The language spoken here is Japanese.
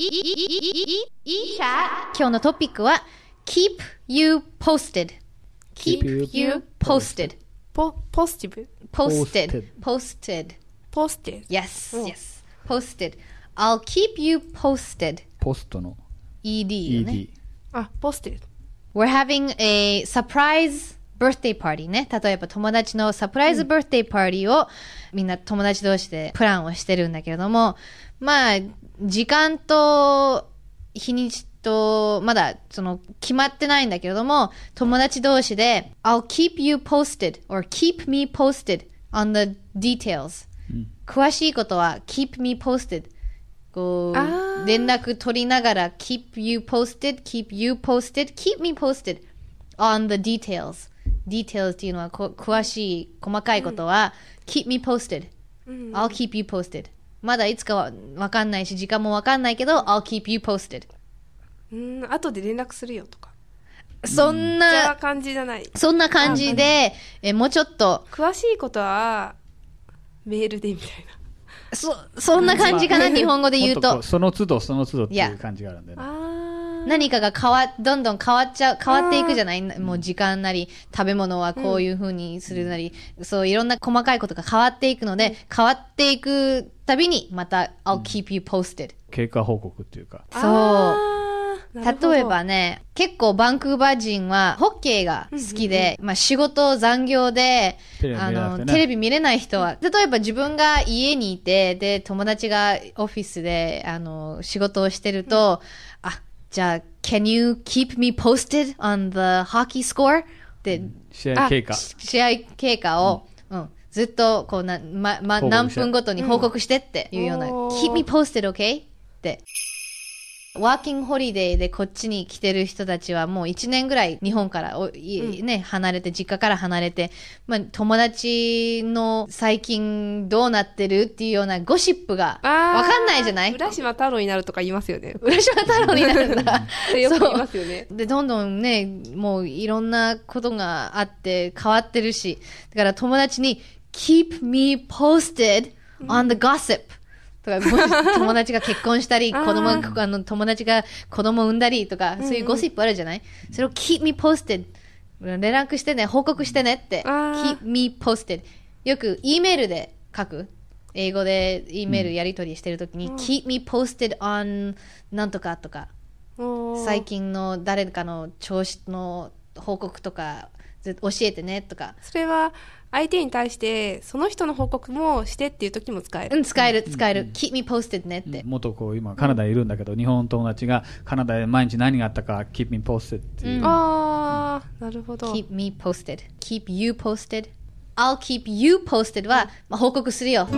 今日のトピックは Keep you posted Keep you posted ポポスティブ Posted Posted Posted Yes Yes Posted I'll keep you posted ポストの ED ED あ、Posted We're having a surprise birthday party ね。例えば友達のサプライズ birthday party を、みんな友達同士でプランをしてるんだけれども、まあ、時間と日にちと、まだその決まってないんだけれども、友達同士で、I'll keep you posted or keep me posted on the details、うん、詳しいことは keep me posted。こう、連絡取りながら keep you posted, keep you posted, keep me posted on the details。details っていうのはこ詳しい細かいことは、うん、keep me posted、うん、I'll keep you posted。まだいつかはわかんないし、時間もわかんないけど、I'll keep you posted。うん、とで連絡するよとか。そんな、感じじゃない。そんな感じで、え、もうちょっと。詳しいことは、メールでみたいな。そ、そんな感じかな、日本語で言うと。その都度その都度っていう感じがあるんでね。何かが変わ、どんどん変わっちゃう、変わっていくじゃない、もう時間なり、食べ物はこういうふうにするなり、うん、そういろんな細かいことが変わっていくので、変わっていくたびに、また、I'll keep you posted。経過報告っていうか。そう。例えばね、結構バンクーバー人はホッケーが好きで、うんうんまあ仕事残業で、ね、あの、テレビ見れない人は、例えば自分が家にいて、で、友達がオフィスで、あの、仕事をしてると、うん、あ、じゃあ、Can you keep me posted on the hockey score? で、試合経過。試合経過を、うん、うん、ずっとこうな、まま、何分ごとに報告してっていうような、Keep me posted, okay? って。ワーキングホリデーでこっちに来てる人たちはもう1年ぐらい日本からお、いね、離れて、実家から離れて、まあ、友達の最近どうなってるっていうようなゴシップがわかんないじゃない浦島太郎になるとか言いますよね。浦島太郎になるんだ。よく言いますよね。で、どんどんね、もういろんなことがあって変わってるし、だから友達に keep me posted on the gossip、とか、友達が結婚したり、子供が、あの、友達が子供産んだりとか、そういうゴシップあるじゃない、うん、それを keep me posted。連絡してね、報告してねって。keep me posted。よく、E メールで書く。英語で E メールやり取りしてるときに、うん、keep me posted on なんとかとか。最近の誰かの調子の報告とか教えてねとかそれは相手に対してその人の報告もしてっていう時も使える、うん、使える使える、うん、keep me posted ねって、うん、元こう今カナダいるんだけど、日本の友達がカナダで毎日何があったか keep me posted っていう、ああ、なるほど keep me posted keep you posted I'll keep you posted は、まあ、報告するよ、